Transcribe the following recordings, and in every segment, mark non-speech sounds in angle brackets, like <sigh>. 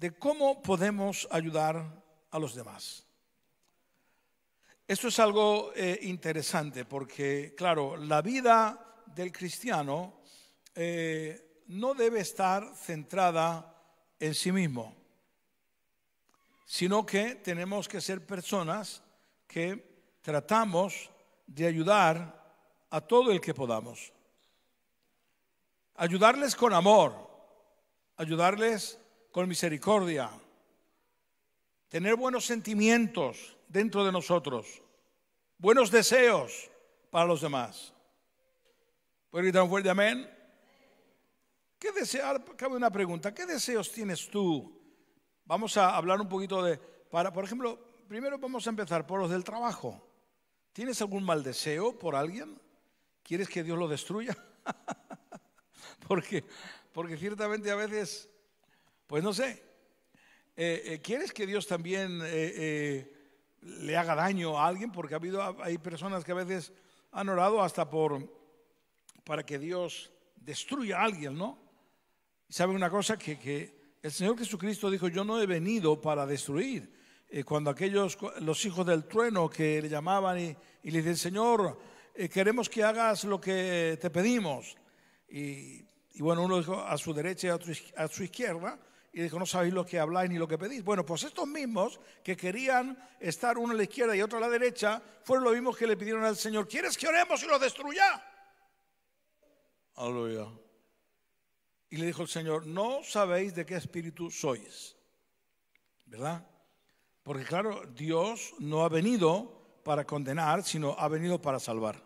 de cómo podemos ayudar a los demás. Esto es algo eh, interesante porque, claro, la vida del cristiano eh, no debe estar centrada en sí mismo, sino que tenemos que ser personas que tratamos de ayudar a todo el que podamos. Ayudarles con amor, ayudarles con misericordia, tener buenos sentimientos dentro de nosotros, buenos deseos para los demás. ¿Puedo gritar un fuerte amén? ¿Qué Cabe una pregunta. ¿Qué deseos tienes tú? Vamos a hablar un poquito de, para, por ejemplo, primero vamos a empezar por los del trabajo. ¿Tienes algún mal deseo por alguien? ¿Quieres que Dios lo destruya? <laughs> porque, porque ciertamente a veces pues no sé, eh, eh, ¿quieres que Dios también eh, le haga daño a alguien? Porque ha habido, hay personas que a veces han orado hasta por, para que Dios destruya a alguien, ¿no? Y sabe una cosa que, el Señor Jesucristo dijo, yo no he venido para destruir. cuando aquellos, los hijos del trueno que le llamaban y, le dicen, Señor, queremos que hagas lo que te pedimos. Y, bueno, uno dijo a su derecha y a su izquierda, y dijo, no sabéis lo que habláis ni lo que pedís. Bueno, pues estos mismos que querían estar uno a la izquierda y otro a la derecha, fueron los mismos que le pidieron al Señor, ¿quieres que oremos y lo destruya? Aleluya. Y le dijo el Señor, no sabéis de qué espíritu sois, ¿verdad? Porque claro, Dios no ha venido para condenar, sino ha venido para salvar.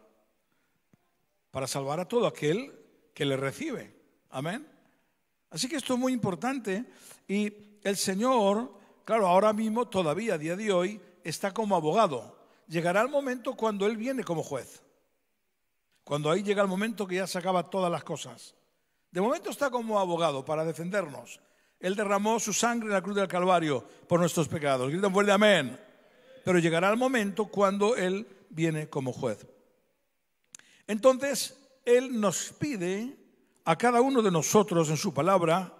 Para salvar a todo aquel que le recibe. Amén. Así que esto es muy importante y el Señor, claro, ahora mismo, todavía a día de hoy, está como abogado. Llegará el momento cuando Él viene como juez. Cuando ahí llega el momento que ya se acaba todas las cosas. De momento está como abogado para defendernos. Él derramó su sangre en la cruz del Calvario por nuestros pecados. Gritan fuerte amén. Pero llegará el momento cuando Él viene como juez. Entonces, Él nos pide a cada uno de nosotros en su palabra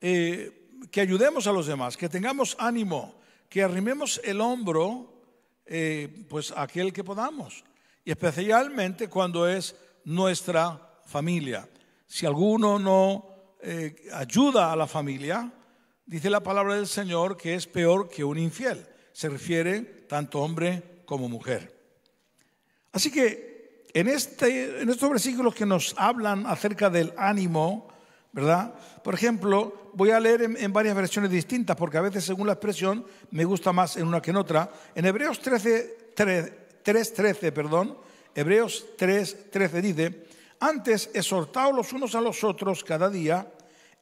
eh, que ayudemos a los demás, que tengamos ánimo, que arrimemos el hombro eh, pues a aquel que podamos, y especialmente cuando es nuestra familia. Si alguno no eh, ayuda a la familia, dice la palabra del Señor que es peor que un infiel. Se refiere tanto hombre como mujer. Así que este, en, estos versículos que nos hablan acerca del ánimo, ¿verdad? Por ejemplo, voy a leer en, varias versiones distintas, porque a veces según la expresión me gusta más en una que en otra. En Hebreos 13, 13, perdón, Hebreos 3, 13 dice, antes exhortaos los unos a los otros cada día,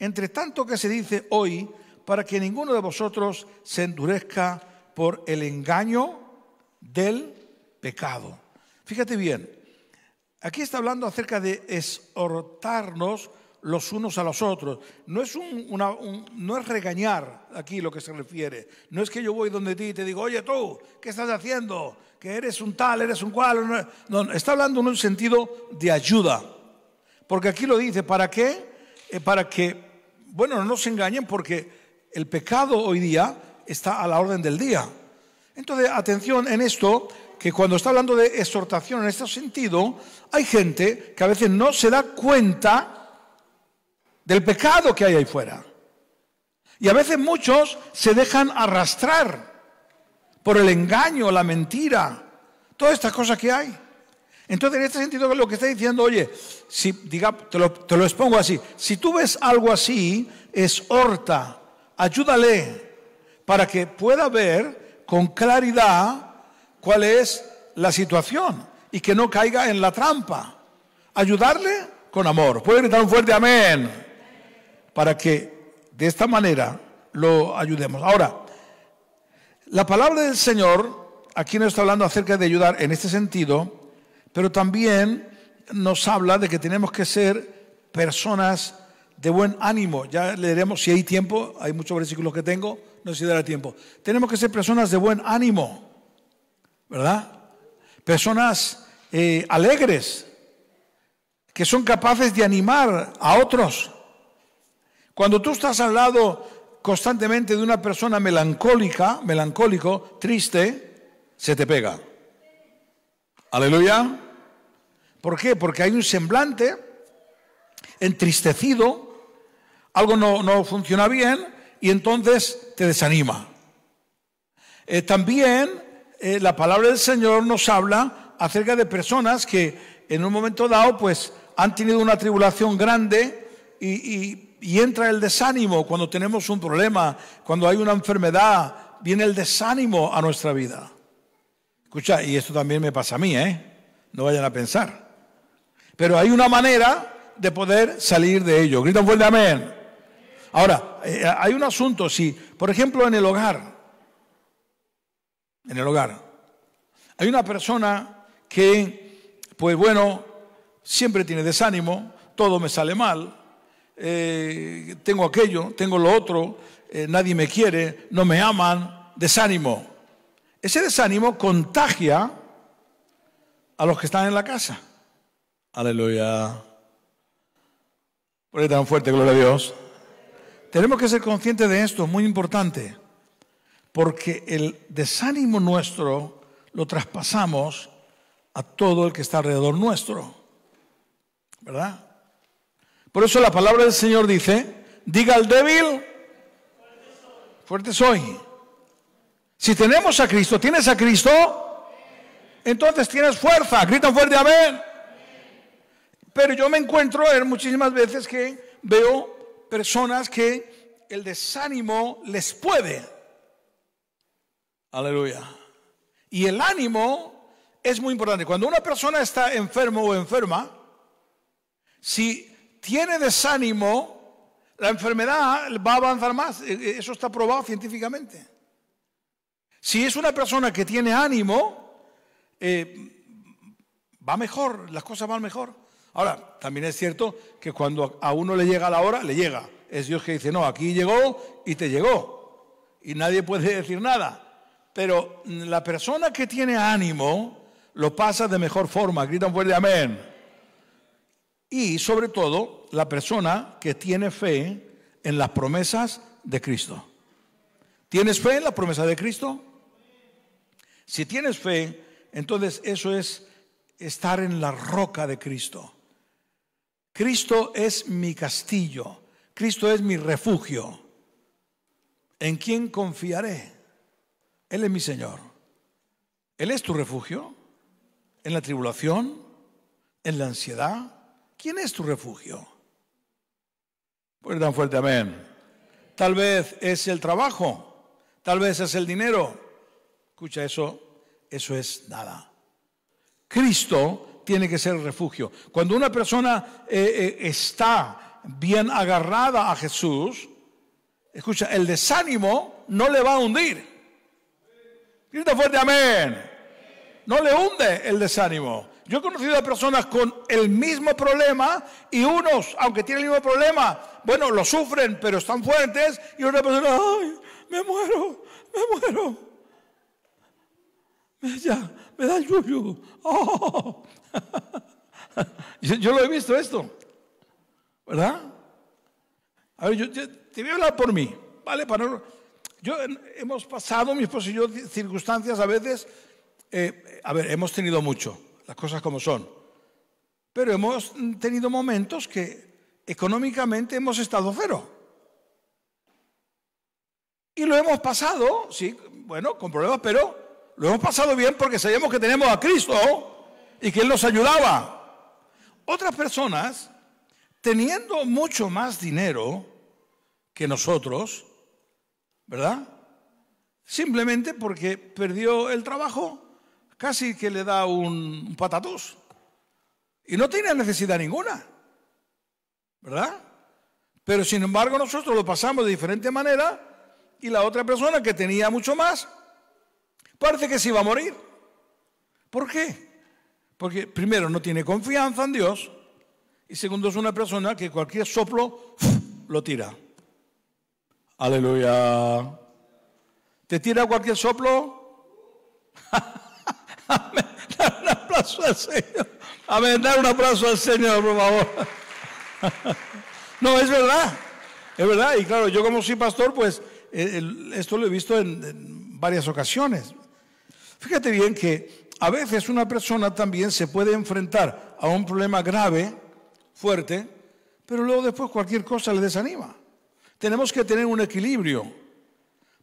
entre tanto que se dice hoy, para que ninguno de vosotros se endurezca por el engaño del pecado. Fíjate bien, Aquí está hablando acerca de exhortarnos los unos a los otros. No es, un, no es regañar aquí lo que se refiere. No es que yo voy donde ti y te digo, oye tú, ¿qué estás haciendo? Que eres un tal, eres un cual. No, está hablando en un sentido de ayuda. Porque aquí lo dice, ¿para qué? Eh, para que, bueno, no se engañen porque el pecado hoy día está a la orden del día. Entonces, atención en esto, que cuando está hablando de exhortación en este sentido, hay gente que a veces no se da cuenta del pecado que hay ahí fuera. Y a veces muchos se dejan arrastrar por el engaño, la mentira, todas estas cosas que hay. Entonces, en este sentido, lo que está diciendo, oye, si, diga, te, lo, te lo expongo así, si tú ves algo así, exhorta, ayúdale para que pueda ver con claridad cuál es la situación y que no caiga en la trampa. Ayudarle con amor. Puede gritar un fuerte amén para que de esta manera lo ayudemos. Ahora, la palabra del Señor aquí nos está hablando acerca de ayudar en este sentido, pero también nos habla de que tenemos que ser personas de buen ánimo. Ya leeremos si hay tiempo, hay muchos versículos que tengo, no sé si dará tiempo. Tenemos que ser personas de buen ánimo. ¿verdad? Personas eh, alegres, que son capaces de animar a otros. Cuando tú estás al lado constantemente de una persona melancólica, melancólico, triste, se te pega. Aleluya. ¿Por qué? Porque hay un semblante entristecido, algo no, funciona bien y entonces te desanima. Eh, también eh, la palabra del Señor nos habla acerca de personas que en un momento dado pues han tenido una tribulación grande y, entra el desánimo cuando tenemos un problema, cuando hay una enfermedad, viene el desánimo a nuestra vida. Escucha, y esto también me pasa a mí, ¿eh? No vayan a pensar. Pero hay una manera de poder salir de ello. Gritan fuerte amén. Ahora, eh, hay un asunto, si, por ejemplo, en el hogar, en el hogar. Hay una persona que, pues bueno, siempre tiene desánimo, todo me sale mal, eh, tengo aquello, tengo lo otro, eh, nadie me quiere, no me aman, desánimo. Ese desánimo contagia a los que están en la casa. Aleluya. Por ahí tan fuerte, gloria a Dios. Tenemos que ser conscientes de esto, es muy importante porque el desánimo nuestro lo traspasamos a todo el que está alrededor nuestro. ¿Verdad? Por eso la palabra del Señor dice, diga al débil, fuerte soy. Si tenemos a Cristo, ¿tienes a Cristo? Entonces tienes fuerza, grita fuerte, a ver Pero yo me encuentro en muchísimas veces que veo personas que el desánimo les puede Aleluya. Y el ánimo es muy importante. Cuando una persona está enfermo o enferma, si tiene desánimo, la enfermedad va a avanzar más. E, e, eso está probado científicamente. Si es una persona que tiene ánimo, eh, va mejor, las cosas van mejor. Ahora, también es cierto que cuando a uno le llega la hora, le llega. Es Dios que dice, no, aquí llegó y te llegó. Y nadie puede decir nada. Pero la persona que tiene ánimo lo pasa de mejor forma. Gritan fuerte, amén. Y sobre todo, la persona que tiene fe en las promesas de Cristo. ¿Tienes fe en la promesa de Cristo? Si tienes fe, entonces eso es estar en la roca de Cristo. Cristo es mi castillo, Cristo es mi refugio. ¿En quién confiaré? Él es mi Señor. Él es tu refugio en la tribulación, en la ansiedad. ¿Quién es tu refugio? Pues tan fuerte amén. Tal vez es el trabajo, tal vez es el dinero. Escucha eso, eso es nada. Cristo tiene que ser el refugio. Cuando una persona eh, eh, está bien agarrada a Jesús, escucha, el desánimo no le va a hundir. Grita fuerte, amén. No le hunde el desánimo. Yo he conocido a personas con el mismo problema y unos, aunque tienen el mismo problema, bueno, lo sufren, pero están fuertes y otras persona, ay, me muero, me muero. me da el yuyu. <laughs> yo, lo he visto esto, ¿verdad? A ver, yo, yo te voy a hablar por mí, ¿vale? Para no, yo hemos pasado, mi esposo y yo, circunstancias a veces, eh, a ver, hemos tenido mucho, las cosas como son, pero hemos tenido momentos que económicamente hemos estado cero. Y lo hemos pasado, sí, bueno, con problemas, pero lo hemos pasado bien porque sabíamos que tenemos a Cristo y que Él nos ayudaba. Otras personas, teniendo mucho más dinero que nosotros, ¿verdad? Simplemente porque perdió el trabajo, casi que le da un patatús. Y no tiene necesidad ninguna, ¿verdad? Pero sin embargo nosotros lo pasamos de diferente manera y la otra persona que tenía mucho más, parece que se iba a morir. ¿Por qué? Porque primero no tiene confianza en Dios y segundo es una persona que cualquier soplo lo tira. Aleluya. ¿Te tira cualquier soplo? Amén. Dar un abrazo al Señor. Amén. Dar un aplauso al Señor, por favor. no, es verdad. Es verdad. Y claro, yo como soy pastor, pues eh, esto lo he visto en varias ocasiones. Fíjate bien que a veces una persona también se puede enfrentar a un problema grave, fuerte, pero luego después cualquier cosa le desanima tenemos que tener un equilibrio,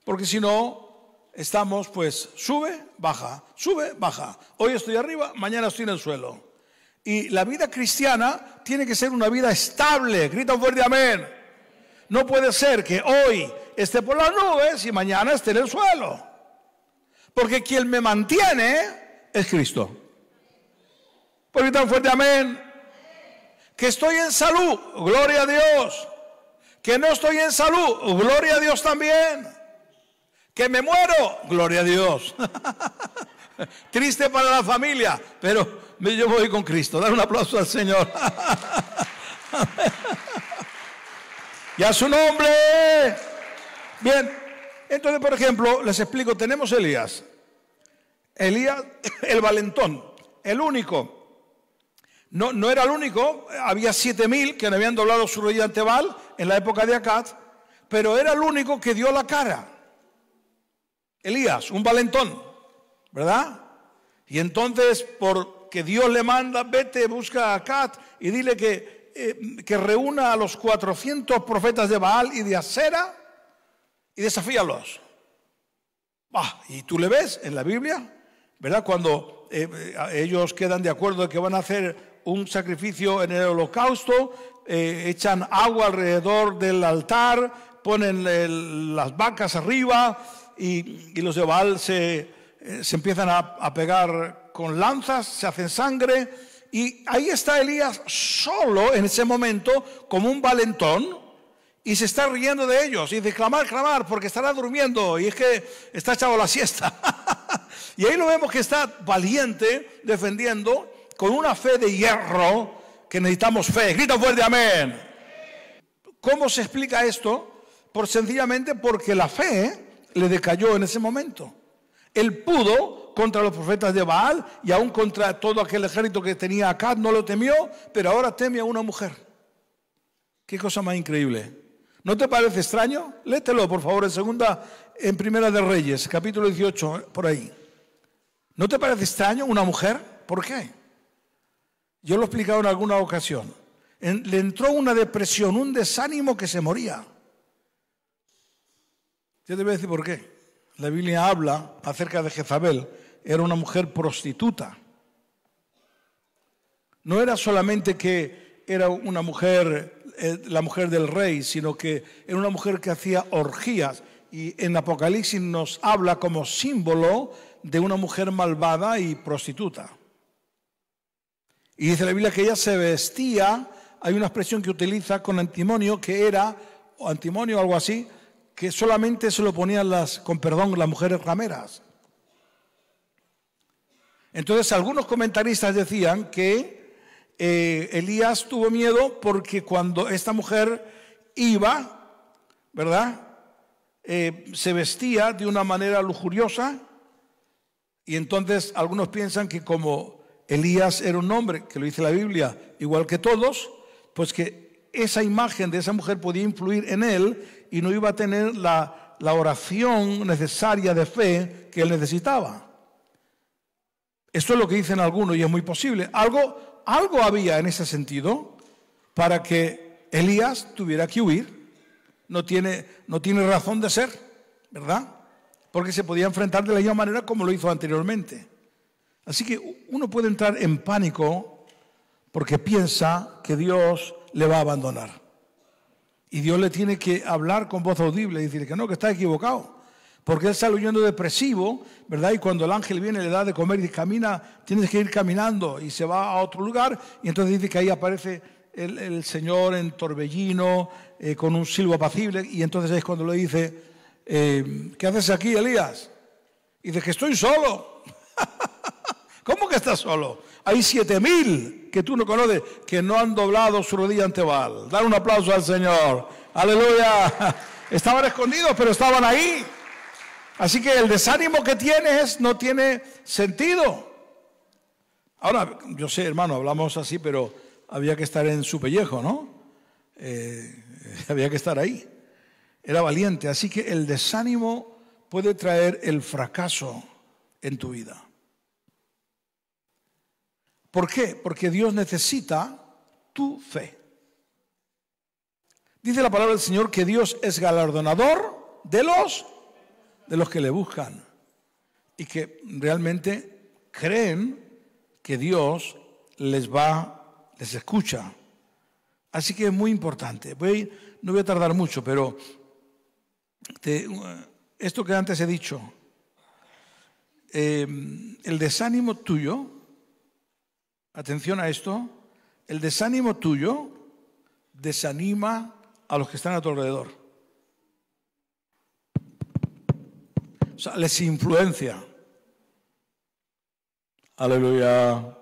porque si no, estamos pues sube, baja, sube, baja. Hoy estoy arriba, mañana estoy en el suelo. Y la vida cristiana tiene que ser una vida estable. Grita fuerte amén. No puede ser que hoy esté por las nubes y mañana esté en el suelo. Porque quien me mantiene es Cristo. Pues grita fuerte amén. Que estoy en salud. Gloria a Dios. Que no estoy en salud, gloria a Dios también. Que me muero, gloria a Dios. <laughs> Triste para la familia, pero yo voy con Cristo. Dar un aplauso al Señor. <laughs> y a su nombre. Bien, entonces, por ejemplo, les explico, tenemos Elías. Elías, el valentón, el único. No, no era el único, había siete mil que le habían doblado su rey ante Baal, en la época de Acat, pero era el único que dio la cara. Elías, un valentón, ¿verdad? Y entonces, porque Dios le manda, vete, busca a Acat y dile que, eh, que reúna a los 400 profetas de Baal y de Asera y desafíalos. Ah, y tú le ves en la Biblia, ¿verdad? Cuando eh, eh, ellos quedan de acuerdo de que van a hacer un sacrificio en el holocausto, eh, echan agua alrededor del altar, ponen las vacas arriba y, los de eh, se, empiezan a, a pegar con lanzas, se hacen sangre. Y ahí está Elías solo en ese momento, como un valentón, y se está riendo de ellos. Y dice, clamar, clamar, porque estará durmiendo. Y es que está echado la siesta. <laughs> y ahí lo vemos que está valiente defendiendo con una fe de hierro que necesitamos fe. Grita fuerte, amén. ¿Cómo se explica esto? Por sencillamente porque la fe le decayó en ese momento. Él pudo contra los profetas de Baal y aún contra todo aquel ejército que tenía acá, no lo temió, pero ahora teme a una mujer. Qué cosa más increíble. ¿No te parece extraño? Lételo, por favor, en segunda, en Primera de Reyes, capítulo 18, por ahí. ¿No te parece extraño una mujer? ¿Por qué? Yo lo he explicado en alguna ocasión. le entró una depresión, un desánimo que se moría. Yo te voy a decir por qué. La Biblia habla acerca de Jezabel. Era una mujer prostituta. No era solamente que era una mujer, eh, la mujer del rey, sino que era una mujer que hacía orgías. Y en Apocalipsis nos habla como símbolo de una mujer malvada y prostituta. Y dice la Biblia que ella se vestía, hay una expresión que utiliza con antimonio, que era, o antimonio o algo así, que solamente se lo ponían las, con perdón, las mujeres rameras. Entonces algunos comentaristas decían que eh, Elías tuvo miedo porque cuando esta mujer iba, ¿verdad? Eh, se vestía de una manera lujuriosa y entonces algunos piensan que como Elías era un hombre, que lo dice la Biblia, igual que todos, pues que esa imagen de esa mujer podía influir en él y no iba a tener la, oración necesaria de fe que él necesitaba. Esto es lo que dicen algunos y es muy posible. Algo, algo había en ese sentido para que Elías tuviera que huir. No no tiene razón de ser, ¿verdad? Porque se podía enfrentar de la misma manera como lo hizo anteriormente. Así que uno puede entrar en pánico porque piensa que Dios le va a abandonar. Y Dios le tiene que hablar con voz audible y decirle que no, que está equivocado. Porque él sale huyendo depresivo, ¿verdad? Y cuando el ángel viene, le da de comer y camina, tienes que ir caminando y se va a otro lugar. Y entonces dice que ahí aparece el, Señor en torbellino, eh, con un silbo apacible. Y entonces es cuando le dice, eh, ¿qué haces aquí, Elías? Y dice que estoy solo. ¿Cómo que estás solo? Hay siete mil que tú no conoces que no han doblado su rodilla ante Baal. Dar un aplauso al Señor. Aleluya. <laughs> Estaban escondidos, pero estaban ahí. Así que el desánimo que tienes no tiene sentido. Ahora, yo sé, hermano, hablamos así, pero había que estar en su pellejo, ¿no? Eh, <laughs> había que estar ahí. Era valiente. Así que el desánimo puede traer el fracaso en tu vida. ¿Por qué? Porque Dios necesita tu fe. Dice la palabra del Señor que Dios es galardonador de los de los que le buscan y que realmente creen que Dios les va les escucha. Así que es muy importante. Voy, no voy a tardar mucho, pero eh, esto que antes he dicho, eh, el desánimo tuyo atención a esto, el desánimo tuyo desanima a los que están a tu alrededor. O sea, les influencia. Aleluya.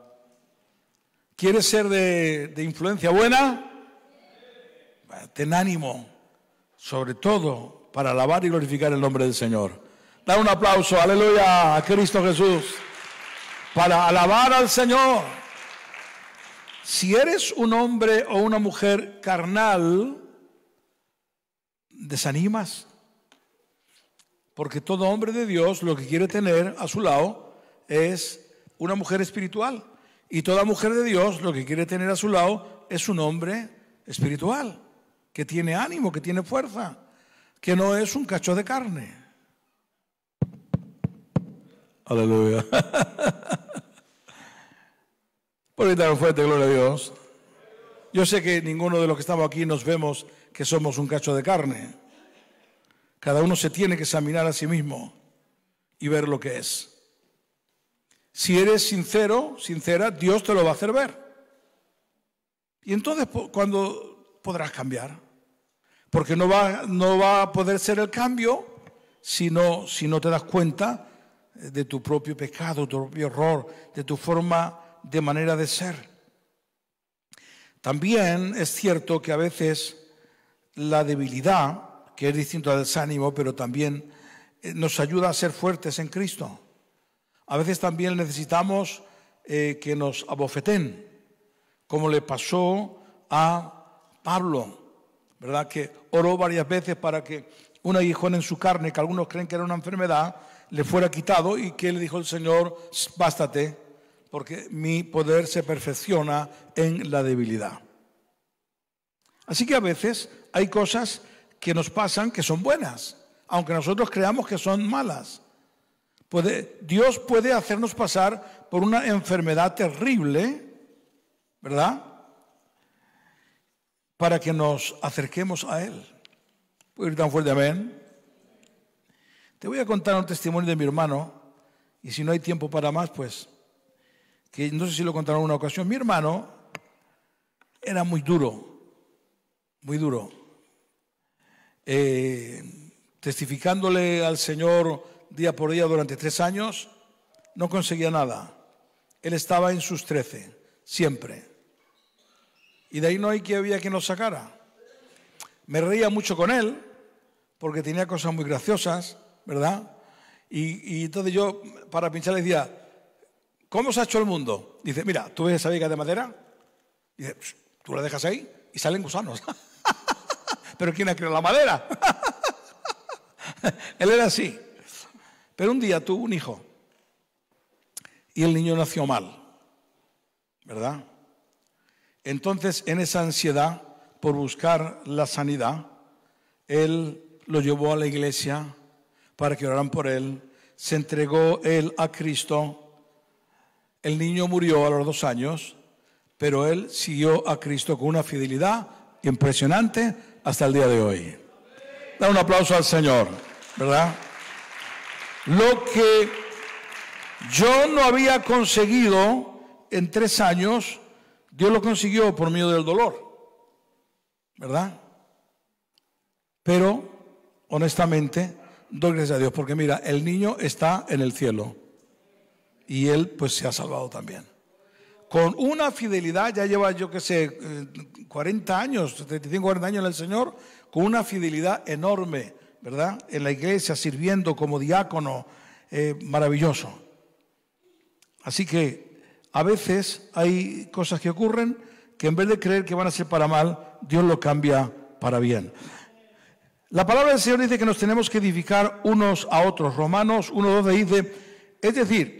¿Quieres ser de, de influencia buena? Ten ánimo, sobre todo para alabar y glorificar el nombre del Señor. Da un aplauso, aleluya, a Cristo Jesús, para alabar al Señor. Si eres un hombre o una mujer carnal, desanimas. Porque todo hombre de Dios lo que quiere tener a su lado es una mujer espiritual. Y toda mujer de Dios lo que quiere tener a su lado es un hombre espiritual, que tiene ánimo, que tiene fuerza, que no es un cacho de carne. Aleluya. <laughs> fuerte, gloria a Dios. Yo sé que ninguno de los que estamos aquí nos vemos que somos un cacho de carne. Cada uno se tiene que examinar a sí mismo y ver lo que es. Si eres sincero, sincera, Dios te lo va a hacer ver. Y entonces, cuando podrás cambiar? Porque no va, no va a poder ser el cambio si no, si no te das cuenta de tu propio pecado, tu propio error, de tu forma de manera de ser. También es cierto que a veces la debilidad, que es distinta al desánimo, pero también eh, nos ayuda a ser fuertes en Cristo. A veces también necesitamos eh, que nos abofeten, como le pasó a Pablo, ¿verdad? Que oró varias veces para que un aguijón en su carne, que algunos creen que era una enfermedad, le fuera quitado y que le dijo el Señor, bástate, porque mi poder se perfecciona en la debilidad. Así que a veces hay cosas que nos pasan que son buenas, aunque nosotros creamos que son malas. Dios puede hacernos pasar por una enfermedad terrible, ¿verdad? Para que nos acerquemos a Él. ¿Puedo ir tan fuerte, amén? Te voy a contar un testimonio de mi hermano, y si no hay tiempo para más, pues que no sé si lo contaron en una ocasión, mi hermano era muy duro, muy duro. Eh, testificándole al Señor día por día durante tres años, no conseguía nada. Él estaba en sus trece, siempre. Y de ahí no hay que había quien lo sacara. Me reía mucho con él, porque tenía cosas muy graciosas, ¿verdad? Y, entonces yo, para pincharle decía, ¿Cómo se ha hecho el mundo? Dice, mira, tú ves esa viga de madera, dice, tú la dejas ahí y salen gusanos. <laughs> Pero ¿quién ha creado la madera? <laughs> Él era así. Pero un día tuvo un hijo y el niño nació mal, ¿verdad? Entonces, en esa ansiedad por buscar la sanidad, él lo llevó a la iglesia para que oraran por él, se entregó él a Cristo el niño murió a los dos años, pero él siguió a Cristo con una fidelidad impresionante hasta el día de hoy. Da un aplauso al Señor, ¿verdad? Lo que yo no había conseguido en tres años, Dios lo consiguió por medio del dolor, ¿verdad? Pero, honestamente, doy gracias a Dios, porque mira, el niño está en el cielo y él pues se ha salvado también. Con una fidelidad, ya lleva yo que sé, 40 eh, años, 35, 40 años en el Señor, con una fidelidad enorme, ¿verdad? En la iglesia, sirviendo como diácono, eh, maravilloso. Así que a veces hay cosas que ocurren que en vez de creer que van a ser para mal, Dios lo cambia para bien. La palabra del Señor dice que nos tenemos que edificar unos a otros. Romanos 1.2 dice, es decir,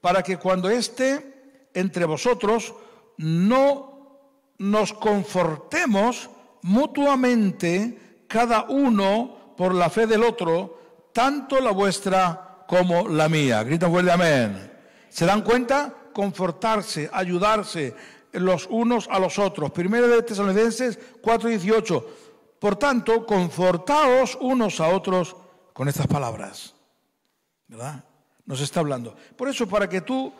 para que cuando esté entre vosotros no nos confortemos mutuamente cada uno por la fe del otro, tanto la vuestra como la mía. Gritan fuerte amén. ¿Se dan cuenta? Confortarse, ayudarse los unos a los otros. Primero de Tesalonicenses 4:18. Por tanto, confortaos unos a otros con estas palabras. ¿Verdad? nos está hablando. Por eso, para que tú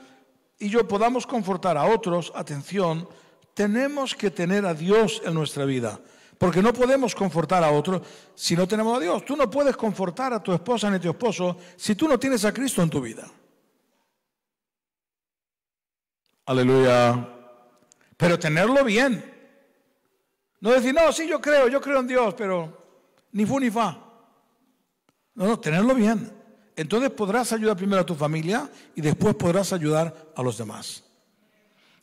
y yo podamos confortar a otros, atención, tenemos que tener a Dios en nuestra vida. Porque no podemos confortar a otros si no tenemos a Dios. Tú no puedes confortar a tu esposa ni a tu esposo si tú no tienes a Cristo en tu vida. Aleluya. Pero tenerlo bien. No decir, no, sí, yo creo, yo creo en Dios, pero ni fu ni fa. No, no, tenerlo bien entonces podrás ayudar primero a tu familia y después podrás ayudar a los demás.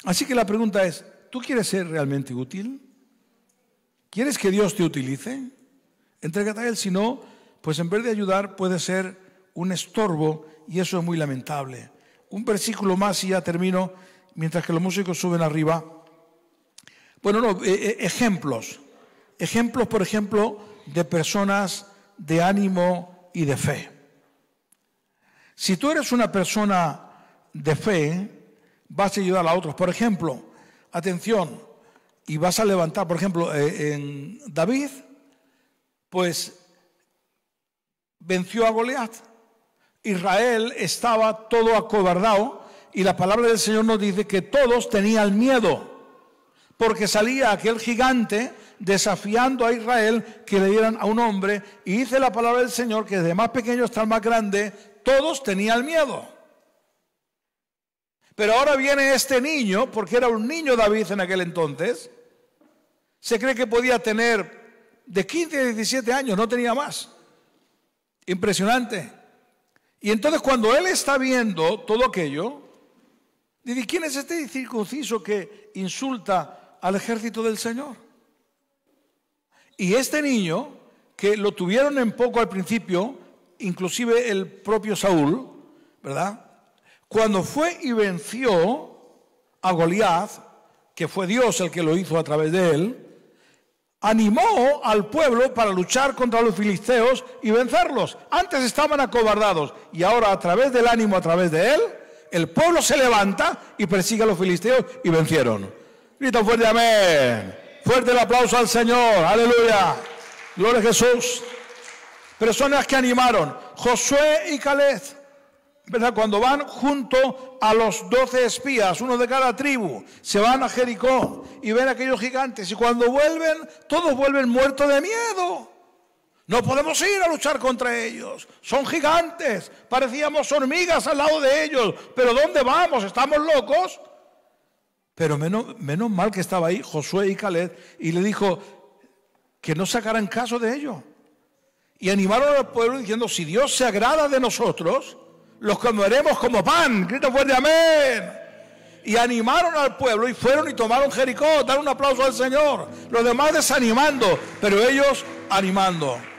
Así que la pregunta es, ¿tú quieres ser realmente útil? ¿Quieres que Dios te utilice? Entrégate a Él, si no, pues en vez de ayudar puede ser un estorbo y eso es muy lamentable. Un versículo más y ya termino, mientras que los músicos suben arriba. Bueno, no, eh, eh, ejemplos. Ejemplos, por ejemplo, de personas de ánimo y de fe. Si tú eres una persona de fe, vas a ayudar a otros. Por ejemplo, atención, y vas a levantar, por ejemplo, eh, en David, pues venció a Goliat. Israel estaba todo acobardado y la palabra del Señor nos dice que todos tenían miedo, porque salía aquel gigante desafiando a Israel que le dieran a un hombre, y dice la palabra del Señor que desde más pequeño está el más grande todos tenían miedo. Pero ahora viene este niño, porque era un niño David en aquel entonces, se cree que podía tener de 15 a 17 años, no tenía más. Impresionante. Y entonces cuando él está viendo todo aquello, dice, ¿quién es este circunciso que insulta al ejército del Señor? Y este niño, que lo tuvieron en poco al principio, inclusive el propio Saúl, ¿verdad? Cuando fue y venció a Goliat, que fue Dios el que lo hizo a través de él, animó al pueblo para luchar contra los filisteos y vencerlos. Antes estaban acobardados y ahora a través del ánimo, a través de él, el pueblo se levanta y persigue a los filisteos y vencieron. Grita fuerte, amén. Fuerte el aplauso al Señor. Aleluya. Gloria a Jesús. Personas que animaron, Josué y Caleb, ¿verdad? Cuando van junto a los doce espías, uno de cada tribu, se van a Jericó y ven aquellos gigantes y cuando vuelven, todos vuelven muertos de miedo. No podemos ir a luchar contra ellos. Son gigantes. Parecíamos hormigas al lado de ellos. Pero ¿dónde vamos? ¿Estamos locos? Pero menos, menos mal que estaba ahí Josué y Caleb y le dijo que no sacaran caso de ellos y animaron al pueblo diciendo, si Dios se agrada de nosotros, los comeremos como pan. Grita fuerte, amén. Y animaron al pueblo y fueron y tomaron Jericó. Dar un aplauso al Señor. Los demás desanimando, pero ellos animando.